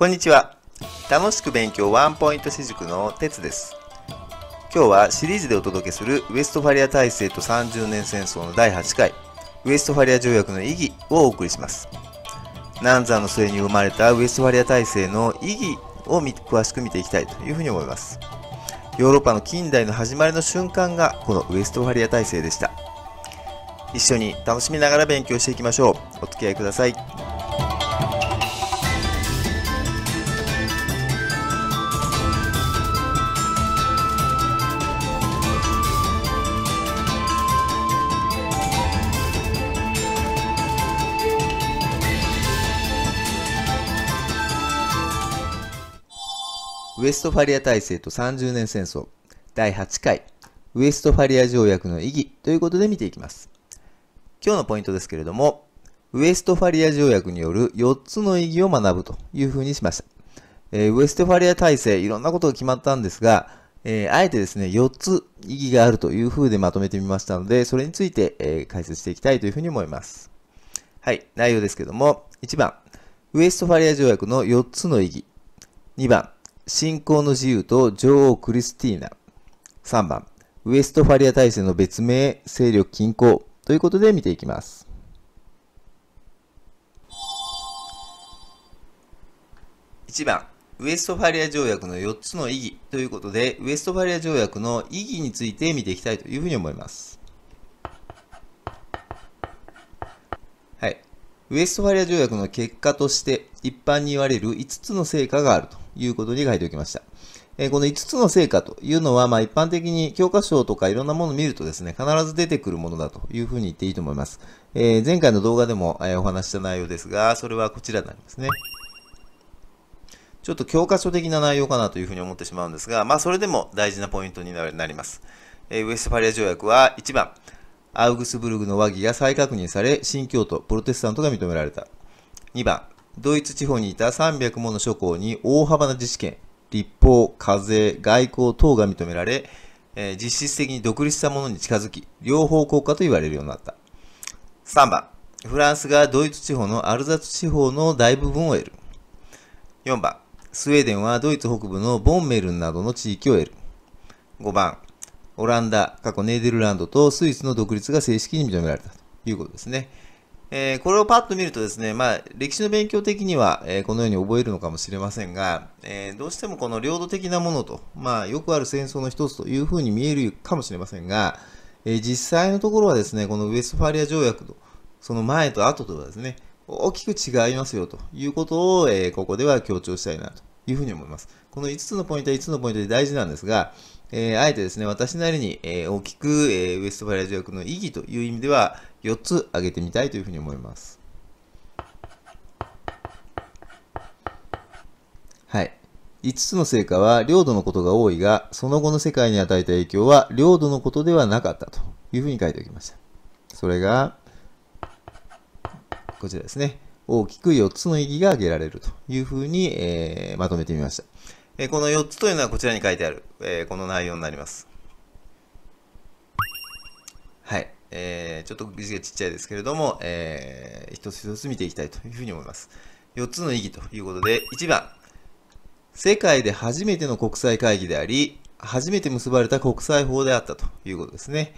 こんにちは。楽しく勉強ワンポイント私塾の哲です。今日はシリーズでお届けするウエストファリア体制と30年戦争の第8回、ウエストファリア条約の意義をお送りします。南山の末に生まれたウエストファリア体制の意義を詳しく見ていきたいというふうに思います。ヨーロッパの近代の始まりの瞬間がこのウエストファリア体制でした。一緒に楽しみながら勉強していきましょう。お付き合いください。ウエストファリア体制と30年戦争第8回ウエストファリア条約の意義ということで見ていきます。今日のポイントですけれども、ウエストファリア条約による4つの意義を学ぶというふうにしました。えー、ウエストファリア体制、いろんなことが決まったんですが、えー、あえてですね、4つ意義があるというふうでまとめてみましたので、それについて、えー、解説していきたいというふうに思います。はい、内容ですけども、1番、ウエストファリア条約の4つの意義。2番、信仰の自由と女王クリスティーナ。3番、ウエストファリア体制の別名、勢力均衡ということで見ていきます。1番、ウエストファリア条約の4つの意義ということで、ウエストファリア条約の意義について見ていきたいというふうに思います。はい。ウエストファリア条約の結果として、一般に言われる5つの成果があると。いうことに書いておきました。えこの5つの成果というのは、まあ、一般的に教科書とかいろんなものを見るとですね、必ず出てくるものだというふうに言っていいと思います。えー、前回の動画でも、えお話した内容ですが、それはこちらになりますね。ちょっと教科書的な内容かなというふうに思ってしまうんですが、まあ、それでも大事なポイントになります。えー、ウエストファリア条約は1番、アウグスブルグの和議が再確認され、新教徒、プロテスタントが認められた。2番、ドイツ地方にいた300もの諸侯に大幅な自治権、立法、課税、外交等が認められ、えー、実質的に独立したものに近づき、両方国家と言われるようになった。3番、フランスがドイツ地方のアルザス地方の大部分を得る。4番、スウェーデンはドイツ北部のボンメルンなどの地域を得る。5番、オランダ、過去ネーデルランドとスイスの独立が正式に認められたということですね。えー、これをパッと見るとですね、まあ、歴史の勉強的には、えー、このように覚えるのかもしれませんが、えー、どうしてもこの領土的なものと、まあ、よくある戦争の一つというふうに見えるかもしれませんが、え実際のところはですね、このウェストファリア条約と、その前と後とはですね、大きく違いますよということを、えここでは強調したいなというふうに思います。この5つのポイントは5つのポイントで大事なんですが、えあえてですね、私なりに、え大きく、えウェストファリア条約の意義という意味では、4つ挙げてみたいというふうに思います。はい。5つの成果は領土のことが多いが、その後の世界に与えた影響は領土のことではなかったというふうに書いておきました。それが、こちらですね。大きく4つの意義が挙げられるというふうに、えー、まとめてみました。えー、この4つというのはこちらに書いてある、えー、この内容になります。えー、ちょっと字がちっちゃいですけれども、えー、一つ一つ見ていきたいというふうに思います。4つの意義ということで、1番、世界で初めての国際会議であり、初めて結ばれた国際法であったということですね。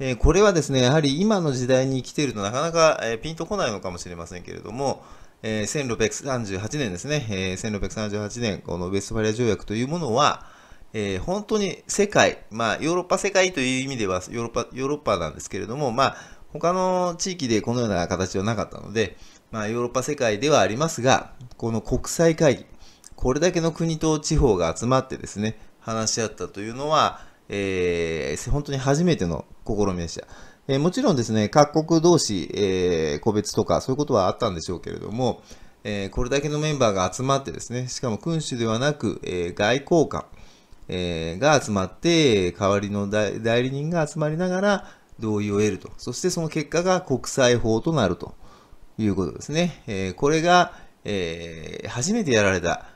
えー、これはですね、やはり今の時代に生きているとなかなか、えー、ピンとこないのかもしれませんけれども、えー、1638年ですね、えー、1638年、このウェストファリア条約というものは、えー、本当に世界、まあ、ヨーロッパ世界という意味ではヨーロッパ、ヨーロッパなんですけれども、まあ、他の地域でこのような形はなかったので、まあ、ヨーロッパ世界ではありますが、この国際会議、これだけの国と地方が集まってですね、話し合ったというのは、えー、本当に初めての試みでした。えー、もちろんですね、各国同士、えー、個別とかそういうことはあったんでしょうけれども、えこれだけのメンバーが集まってですね、しかも君主ではなく、え外交官、えー、が集まって、代わりの代理人が集まりながら同意を得ると。そしてその結果が国際法となるということですね。えー、これが、えー、初めてやられた、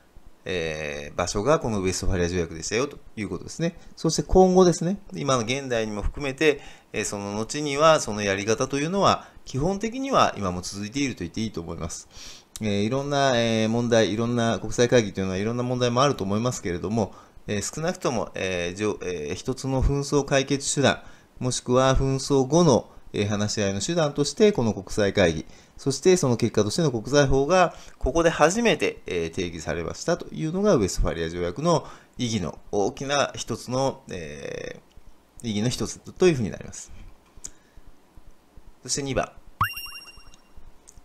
えー、場所がこのウェストファリア条約でしたよということですね。そして今後ですね、今の現代にも含めて、えその後にはそのやり方というのは基本的には今も続いていると言っていいと思います。えいろんな、え問題、いろんな国際会議というのはいろんな問題もあると思いますけれども、え少なくとも、えーえー、一つの紛争解決手段、もしくは紛争後の、えー、話し合いの手段として、この国際会議、そしてその結果としての国際法が、ここで初めて、えー、定義されましたというのが、ウェスファリア条約の意義の大きな一つの、えー、意義の一つというふうになります。そして2番。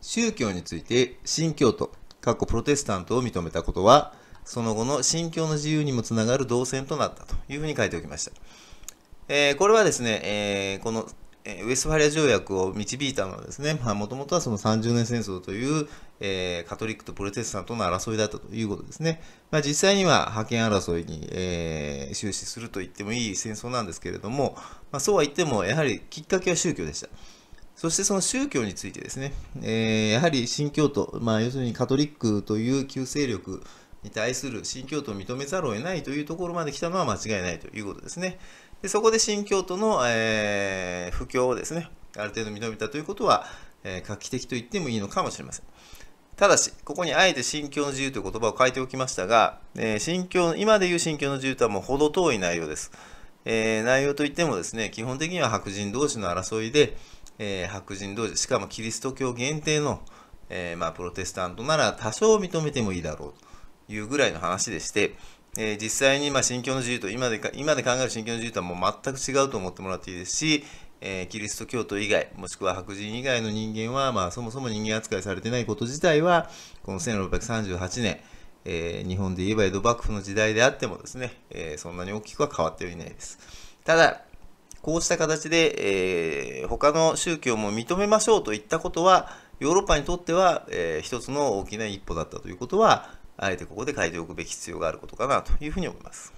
宗教について新教徒、過去プロテスタントを認めたことは、その後の信教の自由にもつながる動線となったというふうに書いておきました。えー、これはですね、えー、このウェストファリア条約を導いたのはですね、もともとはその30年戦争という、えー、カトリックとプロテスタントの争いだったということですね。まあ、実際には覇権争いに、えー、終始すると言ってもいい戦争なんですけれども、まあ、そうは言ってもやはりきっかけは宗教でした。そしてその宗教についてですね、えー、やはり新教徒、まあ、要するにカトリックという旧勢力、に対する新教徒を認めざるを得ないというところまで来たのは間違いないということですね。でそこで新教徒の、えー、布教をですね、ある程度認めたということは、えー、画期的と言ってもいいのかもしれません。ただし、ここにあえて信教の自由という言葉を書いておきましたが、えー、信教今で言う信教の自由とはもう程遠い内容です。えー、内容といってもですね、基本的には白人同士の争いで、えー、白人同士、しかもキリスト教限定の、えーまあ、プロテスタントなら多少認めてもいいだろうと。いうぐらいの話でして、えー、実際にまあ信教の自由と今でか今で考える信教の自由とはもう全く違うと思ってもらっていいですし、えー、キリスト教徒以外もしくは白人以外の人間は、まあ、そもそも人間扱いされてないこと自体はこの1638年、えー、日本で言えば江戸幕府の時代であってもですね、えそんなに大きくは変わってはいないです。ただこうした形で、え他の宗教も認めましょうといったことはヨーロッパにとっては、えー、一つの大きな一歩だったということはあえてここで書いておくべき必要があることかなというふうに思います。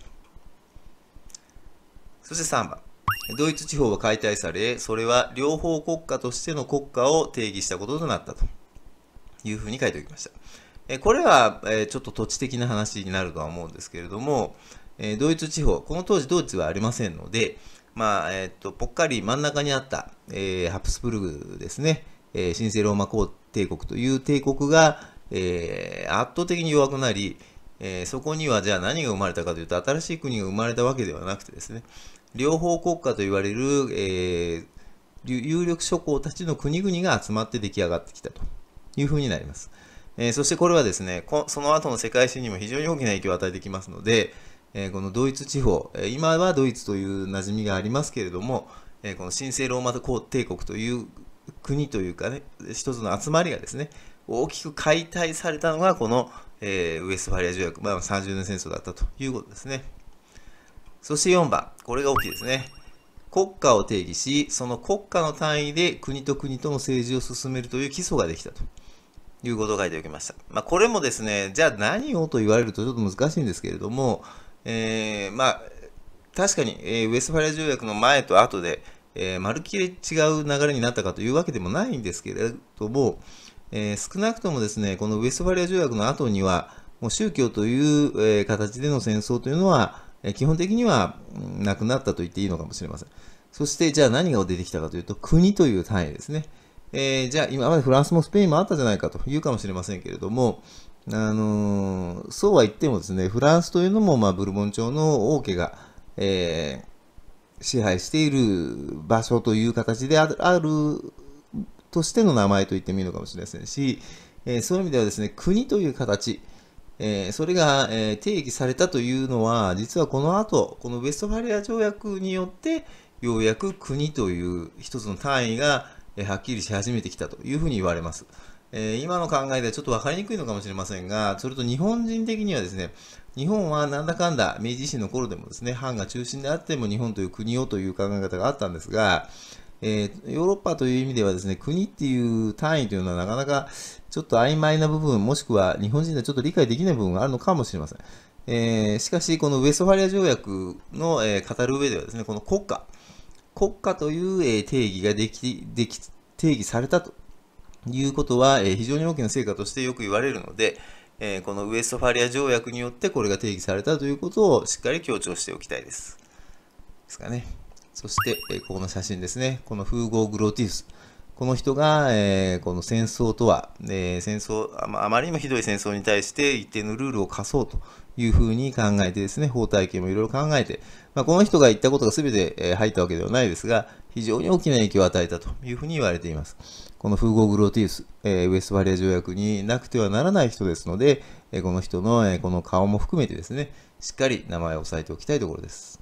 そして3番。ドイツ地方は解体され、それは両方国家としての国家を定義したこととなったというふうに書いておきました。これはちょっと土地的な話になるとは思うんですけれども、ドイツ地方、この当時ドイツはありませんので、まあ、えっ、ー、と、ぽっかり真ん中にあった、えー、ハプスブルグですね、えー、神聖ローマ帝国という帝国が、えー、圧倒的に弱くなり、えー、そこにはじゃあ何が生まれたかというと、新しい国が生まれたわけではなくてですね、両方国家と言われる、えー、有力諸侯たちの国々が集まって出来上がってきたというふうになります。えー、そしてこれはですね、その後の世界史にも非常に大きな影響を与えてきますので、えー、このドイツ地方、え今はドイツという馴染みがありますけれども、えこの神聖ローマ帝国という国というかね、一つの集まりがですね、大きく解体されたのがこの、えー、ウエストファリア条約、まあ、30年戦争だったということですね。そして4番、これが大きいですね。国家を定義し、その国家の単位で国と国との政治を進めるという基礎ができたということを書いておきました。まあ、これもですね、じゃあ何をと言われるとちょっと難しいんですけれども、えー、まあ、確かに、えー、ウェストファリア条約の前と後で、えー、まるっきり違う流れになったかというわけでもないんですけれども、えー、少なくともですね、このウェストファリア条約の後には、もう宗教という、えー、形での戦争というのは、えー、基本的には、うん、なくなったと言っていいのかもしれません。そしてじゃあ何が出てきたかというと、国という単位ですね。えー、じゃあ今までフランスもスペインもあったじゃないかというかもしれませんけれども、あのー、そうは言ってもですね、フランスというのも、まあ、ブルボン朝の王家が、えー、支配している場所という形であるとしての名前と言ってもいいのかもしれませんし、えー、そういう意味ではですね、国という形、えー、それが、えー、定義されたというのは、実はこの後、このウェストファリア条約によって、ようやく国という一つの単位が、えはっきりし始めてきたというふうに言われます。え今の考えではちょっと分かりにくいのかもしれませんが、それと日本人的にはですね、日本はなんだかんだ明治維新の頃でもですね、藩が中心であっても日本という国をという考え方があったんですが、えー、ヨーロッパという意味ではですね、国っていう単位というのはなかなかちょっと曖昧な部分、もしくは日本人ではちょっと理解できない部分があるのかもしれません。えー、しかし、このウェストファリア条約の、えー、語る上ではですね、この国家、国家という、え定義ができ、でき、定義されたということは、え非常に大きな成果としてよく言われるので、えこのウェストファリア条約によってこれが定義されたということをしっかり強調しておきたいです。ですかね。そして、えここの写真ですね。このフーゴー・グロティウス。この人が、えこの戦争とは、え戦争あまりにもひどい戦争に対して一定のルールを課そうというふうに考えてですね、法体系もいろいろ考えて、まあ、この人が言ったことが全て、え入ったわけではないですが、非常に大きな影響を与えたというふうに言われています。このフーゴー・グロティウス、えウェストファリア条約になくてはならない人ですので、えこの人の、えこの顔も含めてですね、しっかり名前を押さえておきたいところです。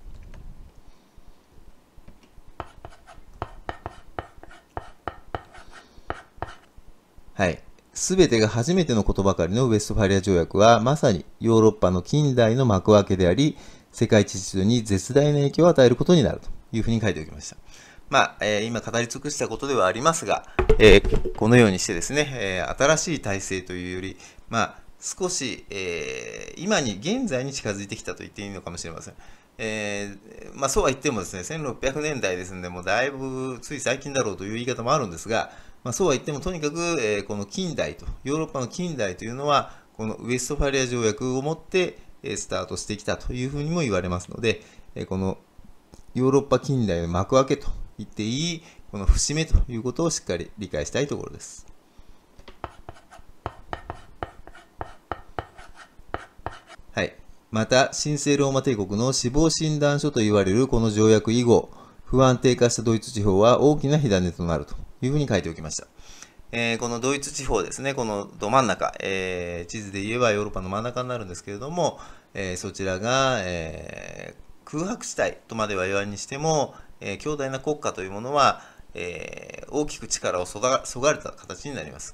はい。すべてが初めてのことばかりのウェストファリア条約は、まさにヨーロッパの近代の幕開けであり、世界秩序に絶大な影響を与えることになるというふうに書いておきました。まあ、えー、今語り尽くしたことではありますが、えー、このようにしてですね、えー、新しい体制というより、まあ、少し、え今に現在に近づいてきたと言っていいのかもしれません。えまあ、そうは言ってもですね、1600年代ですので、もうだいぶつい最近だろうという言い方もあるんですが、まあ、そうは言ってもとにかく、えー、この近代と、ヨーロッパの近代というのは、このウエストファリア条約をもって、えスタートしてきたというふうにも言われますので、えこのヨーロッパ近代の幕開けと言っていい、この節目ということをしっかり理解したいところです。はい。また、神聖ローマ帝国の死亡診断書と言われるこの条約以後、不安定化したドイツ地方は大きな火種となると。いうふうに書いておきました。えー、このドイツ地方ですね、このど真ん中、えー、地図で言えばヨーロッパの真ん中になるんですけれども、えー、そちらが、え空白地帯とまでは言わんにしても、え強大な国家というものは、え大きく力をそがそがれた形になります。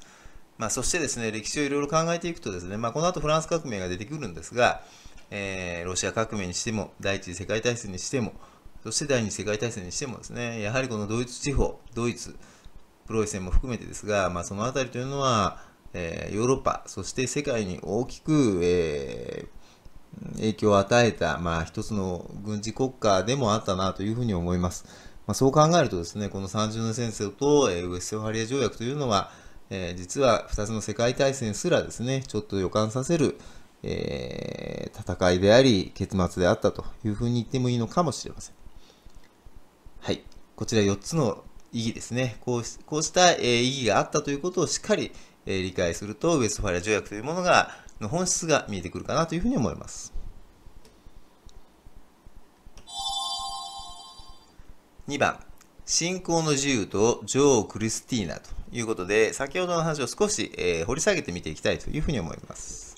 まあ、そしてですね、歴史をいろいろ考えていくとですね、まあ、この後フランス革命が出てくるんですが、えロシア革命にしても、第一次世界大戦にしても、そして第二次世界大戦にしてもですね、やはりこのドイツ地方、ドイツ、プロイセンも含めてですが、まあ、その辺りというのは、えー、ヨーロッパ、そして世界に大きく、えー、影響を与えた、まあ、一つの軍事国家でもあったなというふうに思います。まあ、そう考えるとですね、この30年戦争と、えー、ウェストハリア条約というのは、えー、実は2つの世界大戦すらですね、ちょっと予感させる、えー、戦いであり、結末であったというふうに言ってもいいのかもしれません。はい。こちら4つの意義ですね。こうしこうした、えー、意義があったということをしっかり、えー、理解すると、ウェストファイア条約というものが、の本質が見えてくるかなというふうに思います。2番、信仰の自由と女王クリスティーナということで、先ほどの話を少し、えー、掘り下げてみていきたいというふうに思います。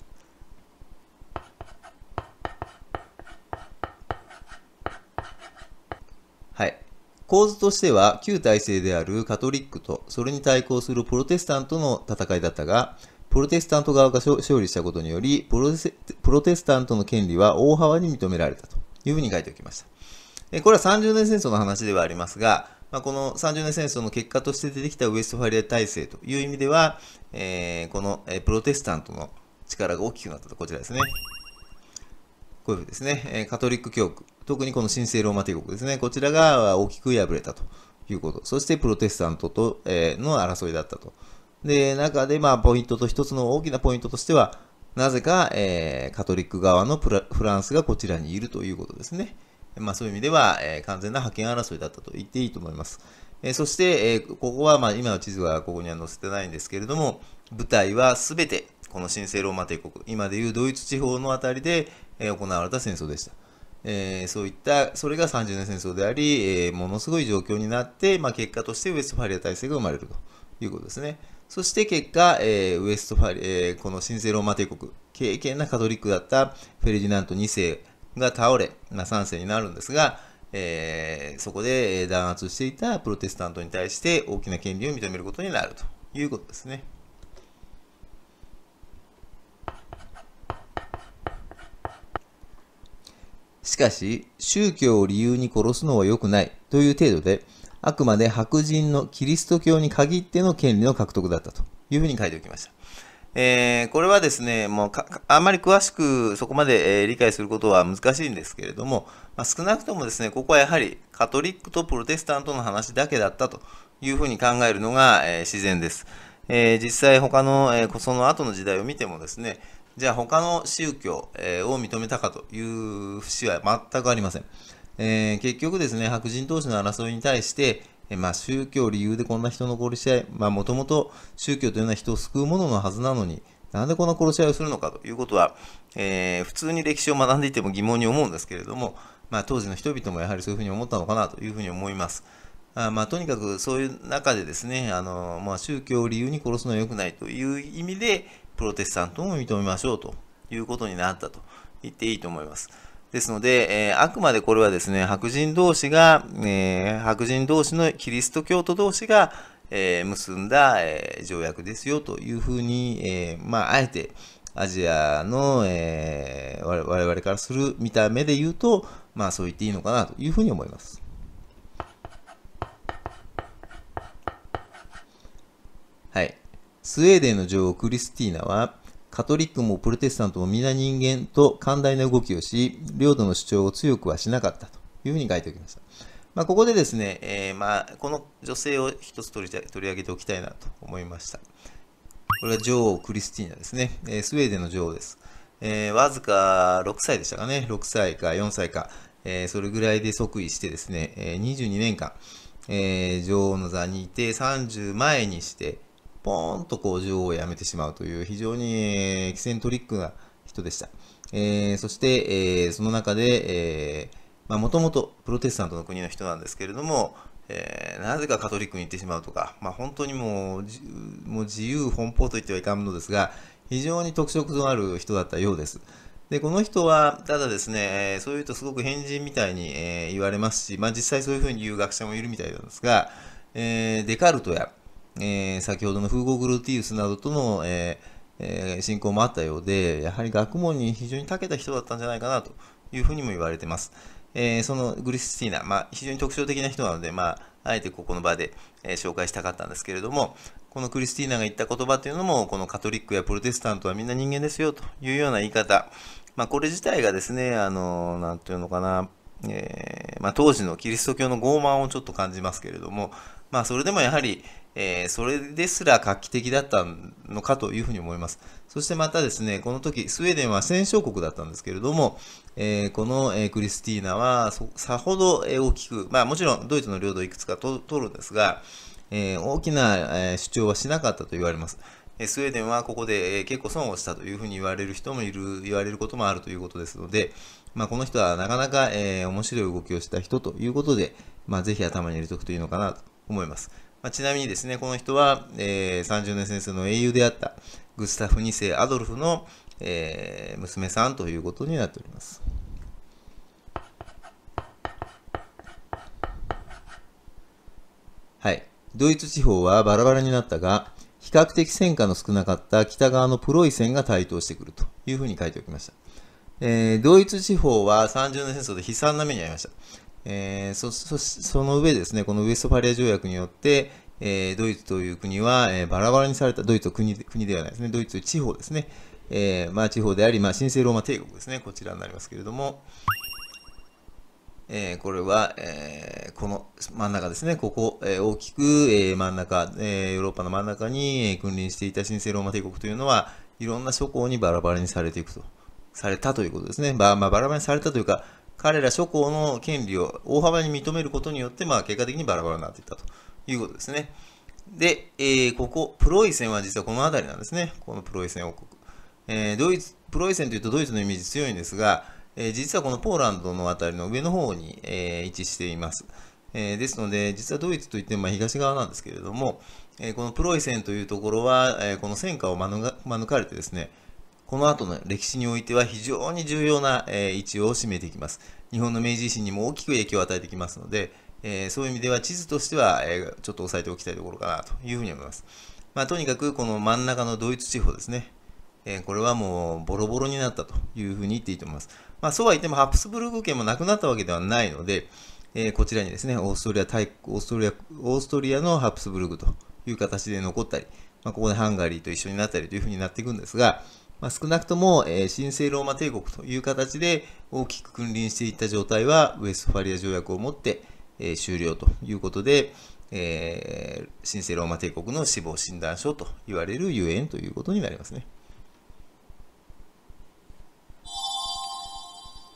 構図としては旧体制であるカトリックとそれに対抗するプロテスタントの戦いだったが、プロテスタント側が勝利したことによりプロテスタントの権利は大幅に認められたというふうに書いておきました。これは30年戦争の話ではありますが、まあ、この30年戦争の結果として出てきたウエストファリア体制という意味では、えー、このプロテスタントの力が大きくなったと、こちらですね。こういうですね、カトリック教区、特にこの神聖ローマ帝国ですね、こちらが大きく敗れたということ、そしてプロテスタントと、えの争いだったと。で、中で、まあ、ポイントと、一つの大きなポイントとしては、なぜか、えー、カトリック側のフランスがこちらにいるということですね。まあ、そういう意味では、えー、完全な覇権争いだったと言っていいと思います。えー、そして、えここは、まあ、今の地図はここには載せてないんですけれども、舞台はすべてこの神聖ローマ帝国、今でいうドイツ地方の辺りで、え行われた戦争でした。えー、そういった、それが30年戦争であり、えー、ものすごい状況になって、まあ、結果としてウエストファリア体制が生まれるということですね。そして結果、えー、ウエストファリ、えー、この神聖ローマ帝国、敬虔なカトリックだったフェルディナント2世が倒れ、まあ、3世になるんですが、えー、そこで弾圧していたプロテスタントに対して大きな権利を認めることになるということですね。しかし、宗教を理由に殺すのは良くないという程度で、あくまで白人のキリスト教に限っての権利の獲得だったというふうに書いておきました。えー、これはですね、もうあまり詳しくそこまで、えー、理解することは難しいんですけれども、まあ、少なくともですね、ここはやはりカトリックとプロテスタントの話だけだったというふうに考えるのが、えー、自然です。え実際他の、えその後の時代を見てもですね、じゃあ他の宗教、えー、を認めたかという節は全くありません。えー、結局ですね、白人同士の争いに対して、えー、まあ、宗教理由でこんな人の殺し合い、まあ、もともと宗教というのは人を救うもののはずなのに、なんでこんな殺し合いをするのかということは、えー、普通に歴史を学んでいても疑問に思うんですけれども、まあ、当時の人々もやはりそういうふうに思ったのかなというふうに思います。あまあ、とにかくそういう中でですね、あのまあ、宗教を理由に殺すのは良くないという意味で、プロテスタントも認めましょうということになったと言っていいと思います。ですので、えー、あくまでこれはですね、白人同士が、えー、白人同士のキリスト教徒同士が、えー、結んだ、え条約ですよというふうに、えまあ、あえてアジアの、え我々からする見た目で言うと、まあそう言っていいのかなというふうに思います。スウェーデンの女王クリスティーナは、カトリックもプロテスタントも皆人間と寛大な動きをし、領土の主張を強くはしなかったというふうに書いておきました。まあ、ここでですね、えー、まあこの女性を一つ取り取り上げておきたいなと思いました。これは女王クリスティーナですね。えー、スウェーデンの女王です。えー、わずか6歳でしたかね。6歳か4歳か。えー、それぐらいで即位してですね、えー、22年間、えー、女王の座にいて30前にして、ポーンとこう女王をやめてしまうという非常にエキセントリックな人でした。えー、そして、えー、その中で、えー、もともとプロテスタントの国の人なんですけれども、えー、なぜかカトリックに行ってしまうとか、まあ、本当にもうもう自由奔放と言ってはいかんのですが、非常に特色のある人だったようです。で、この人は、ただですね、そういうとすごく変人みたいに、え言われますし、まあ、実際そういうふうに言う学者もいるみたいなんですが、えデカルトや、えー、先ほどのフーゴグルティウスなどとの、えー、信仰もあったようで、やはり学問に非常に長けた人だったんじゃないかなというふうにも言われてます。えー、そのグリスティーナ、まあ、非常に特徴的な人なので、まあ、あえてここの場で、えー、紹介したかったんですけれども、このクリスティーナが言った言葉というのも、このカトリックやプロテスタントはみんな人間ですよというような言い方、まあ、これ自体がですね、あの、なんていうのかな、えー、まあ、当時のキリスト教の傲慢をちょっと感じますけれども、まあ、それでもやはり、えー、それですら画期的だったのかというふうに思います。そしてまたですね、この時、スウェーデンは戦勝国だったんですけれども、えー、この、えー、クリスティーナはさほど、え大きく、まあもちろんドイツの領土をいくつか取るんですが、え大きな、え主張はしなかったと言われます。スウェーデンはここで結構損をしたというふうに言われる人もいる、言われることもあるということですので、まあ、この人はなかなか、えー、面白い動きをした人ということで、まあ、ぜひ頭に入れておくといいのかなと思います。まあ、ちなみにですね、この人は、えー、30年戦争の英雄であったグスタフ2世アドルフの、えー、娘さんということになっております。はい。ドイツ地方はバラバラになったが、比較的戦果の少なかった北側のプロイセンが台頭してくるというふうに書いておきました。えー、ドイツ地方は30年戦争で悲惨な目に遭いました。えー、そそその上ですね、このウエストファリア条約によって、えー、ドイツという国は、えー、バラバラにされた、ドイツは国国ではないですね、ドイツ地方ですね、えーまあ、地方であり、まあ、神聖ローマ帝国ですね、こちらになりますけれども、えー、これは、えー、この真ん中ですね、ここ、えー、大きく、えー、真ん中、えー、ヨーロッパの真ん中に、えー、君臨していた神聖ローマ帝国というのは、いろんな諸侯にバラバラにされていくと、されたということですね。まあ、まあ、バラバラにされたというか、彼ら諸侯の権利を大幅に認めることによって、まあ、結果的にバラバラになっていったということですね。で、えー、ここ、プロイセンは実はこの辺りなんですね。このプロイセン王国。えー、ドイツ、プロイセンというとドイツのイメージ強いんですが、えー、実はこのポーランドの辺りの上の方に、えー、位置しています。えー、ですので、実はドイツといっても東側なんですけれども、えー、このプロイセンというところは、えー、この戦火を免れてですね、この後の歴史においては非常に重要な、えー、位置を占めていきます。日本の明治維新にも大きく影響を与えてきますので、えー、そういう意味では地図としては、えー、ちょっと押さえておきたいところかなというふうに思います。まあ、とにかくこの真ん中のドイツ地方ですね。えこれはもうボロボロになったというふうに言っていいと思います。まあ、そうは言ってもハプスブルク家もなくなったわけではないので、えこちらにですね、オーストリア大、オーストリア、オーストリアのハプスブルクという形で残ったり、まあ、ここでハンガリーと一緒になったりというふうになっていくんですが、まあ、少なくとも、えー、神聖ローマ帝国という形で大きく君臨していった状態はウェストファリア条約をもって、えー、終了ということで、えー、神聖ローマ帝国の死亡診断書と言われるゆえんということになりますね。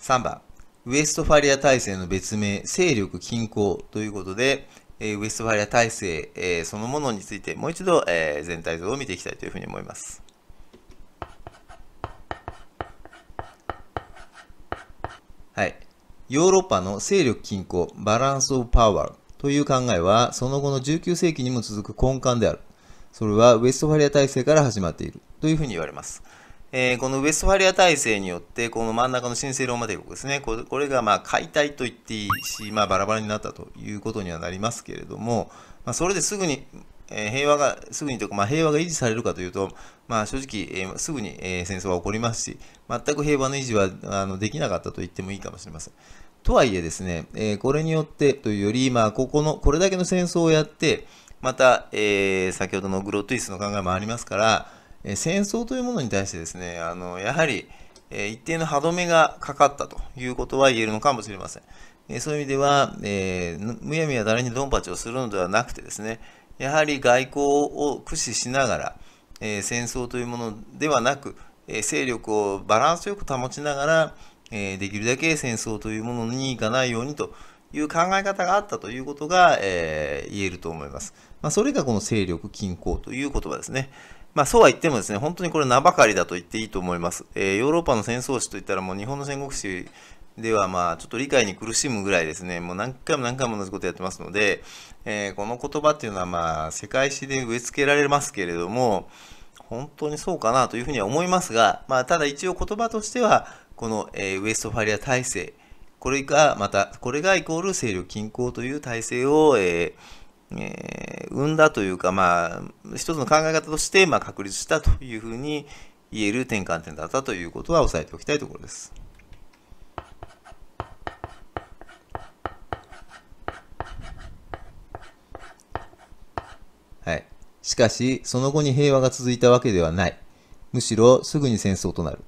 3番、ウェストファリア体制の別名、勢力均衡ということで、えー、ウェストファリア体制、えー、そのものについてもう一度、えー、全体像を見ていきたいというふうに思います。ヨーロッパの勢力均衡、バランスオブパワーという考えは、その後の19世紀にも続く根幹である。それはウェストファリア体制から始まっているというふうに言われます。えー、このウェストファリア体制によって、この真ん中の神聖ローマ帝国ですね、これがまあ解体と言っていいし、まあ、バラバラになったということにはなりますけれども、まあ、それですぐにえ平和がすぐにとか、まあ、平和が維持されるかというと、まあ、正直、えー、すぐに、えー、戦争は起こりますし、全く平和の維持はあのできなかったと言ってもいいかもしれません。とはいえですね、えー、これによってというより、まあ、ここの、これだけの戦争をやって、また、え先ほどのグロトゥイスの考えもありますから、え戦争というものに対してですね、あのやはり、え一定の歯止めがかかったということは言えるのかもしれません。えそういう意味では、えむやみや誰にドンパチをするのではなくてですね、やはり外交を駆使しながら、えー、戦争というものではなく、えー、勢力をバランスよく保ちながら、えー、できるだけ戦争というものにいかないようにという考え方があったということが、え言えると思います。まあ、それがこの勢力均衡という言葉ですね。まあ、そうは言ってもですね、本当にこれ名ばかりだと言っていいと思います。えー、ヨーロッパの戦争史といったらもう日本の戦国史ではまあちょっと理解に苦しむぐらいですねもう何回も何回も同じことやってますので、えー、この言葉っていうのはまあ世界史で植え付けられますけれども本当にそうかなというふうには思いますが、まあ、ただ一応言葉としてはこの、えー、ウエストファリア体制これがまたこれがイコール勢力均衡という体制を、えーえー、生んだというか、まあ、一つの考え方として、まあ、確立したというふうに言える転換点だったということは押さえておきたいところです。しかし、その後に平和が続いたわけではない。むしろ、すぐに戦争となる。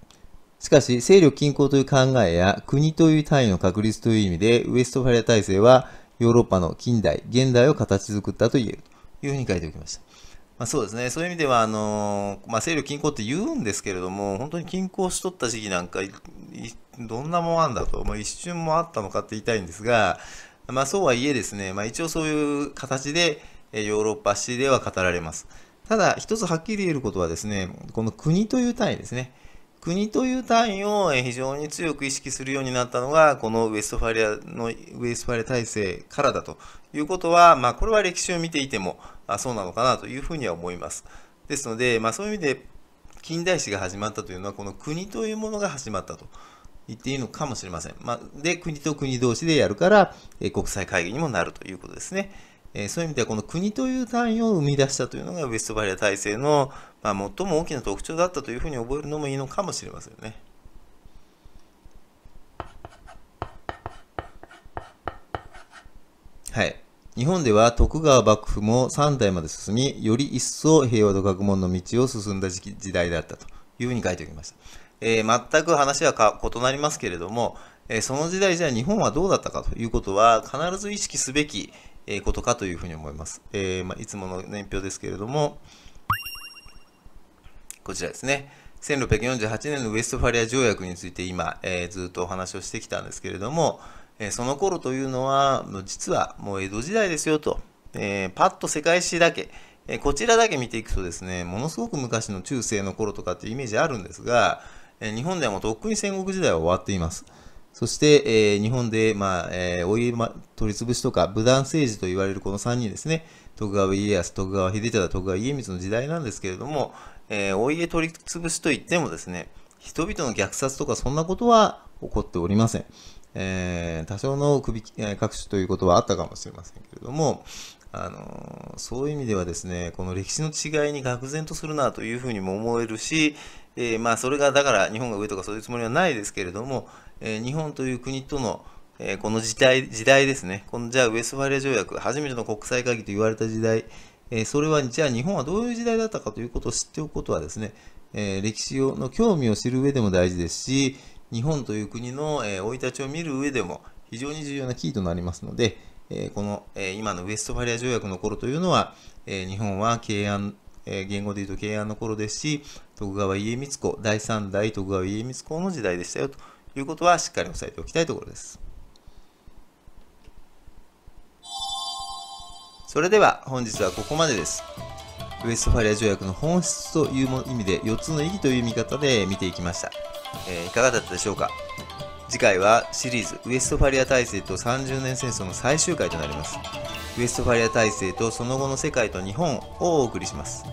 しかし、勢力均衡という考えや、国という単位の確立という意味で、ウエストファリア体制は、ヨーロッパの近代、現代を形作ったと言えるというふうに書いておきました。まあ、そうですね、そういう意味では、あのまあ、勢力均衡って言うんですけれども、本当に均衡しとった時期なんか、どんなもんあんだと、まあ、一瞬もあったのかって言いたいんですが、まあ、そうはいえですね、まあ、一応そういう形で、ヨーロッパ史では語られます。ただ、一つはっきり言えることはですね、この国という単位ですね。国という単位を非常に強く意識するようになったのが、このウェストファリアのウェストファリア体制からだということは、まあ、これは歴史を見ていてもそうなのかなというふうには思います。ですので、まあ、そういう意味で近代史が始まったというのは、この国というものが始まったと言っていいのかもしれません。まあ、で、国と国同士でやるから、国際会議にもなるということですね。えそういう意味ではこの国という単位を生み出したというのがウェストバリア体制の、ま最も大きな特徴だったというふうに覚えるのもいいのかもしれませんね。はい。日本では徳川幕府も3代まで進み、より一層平和と学問の道を進んだ時代だったというふうに書いておきました。えー、全く話はか異なりますけれども、えー、その時代じゃあ日本はどうだったかということは必ず意識すべき、えことかというふうに思います。えー、まあ、いつもの年表ですけれども、こちらですね。1648年のウェストファリア条約について今、えー、ずっとお話をしてきたんですけれども、えその頃というのは、実はもう江戸時代ですよと、えー、パッと世界史だけ、えこちらだけ見ていくとですね、ものすごく昔の中世の頃とかっていうイメージあるんですが、え日本ではもうとっくに戦国時代は終わっています。そして、えー、日本で、まあえー、お家、ま、取り潰しとか武断政治と言われるこの3人ですね、徳川家康、徳川秀忠、徳川家光の時代なんですけれども、えー、お家取り潰しといってもですね、人々の虐殺とかそんなことは起こっておりません。えー、多少の首、えー、各種ということはあったかもしれませんけれども、あのー、そういう意味ではですね、この歴史の違いに愕然とするなというふうにも思えるし、えー、まあそれがだから日本が上とかそういうつもりはないですけれども、え日本という国との、えこの時代時代ですね、このじゃあウェストファリア条約、初めての国際会議と言われた時代、えそれはじゃあ日本はどういう時代だったかということを知っておくことはですね、え歴史をの興味を知る上でも大事ですし、日本という国の生、えー、い立ちを見る上でも非常に重要なキーとなりますので、えこの、え今のウェストファリア条約の頃というのは、え日本は慶安、え言語で言うと慶安の頃ですし、徳川家光公、第3代徳川家光公の時代でしたよとということはしっかり押さえておきたいところです。それでは本日はここまでです。ウエストファリア条約の本質という意味で4つの意義という見方で見ていきました。えー、いかがだったでしょうか次回はシリーズウエストファリア体制と30年戦争の最終回となります。ウエストファリア体制とその後の世界と日本をお送りします。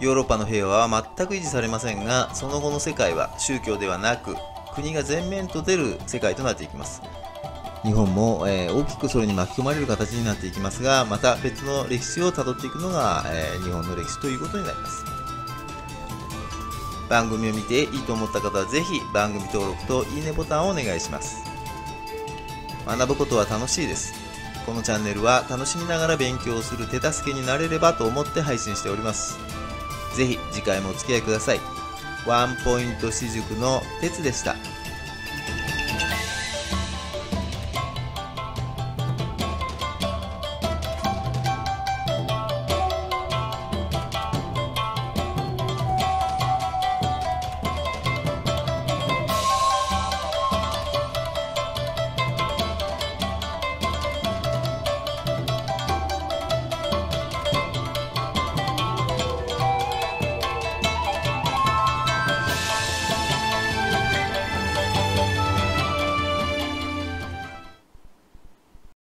ヨーロッパの平和は全く維持されませんが、その後の世界は宗教ではなく国が全面と出る世界となっていきます。日本も、えー、大きくそれに巻き込まれる形になっていきますが、また別の歴史をたどっていくのが、えー、日本の歴史ということになります。番組を見ていいと思った方は是非番組登録といいねボタンをお願いします。学ぶことは楽しいです。このチャンネルは楽しみながら勉強する手助けになれればと思って配信しております。是非次回もお付き合いください。ワンポイント私塾の鉄でした。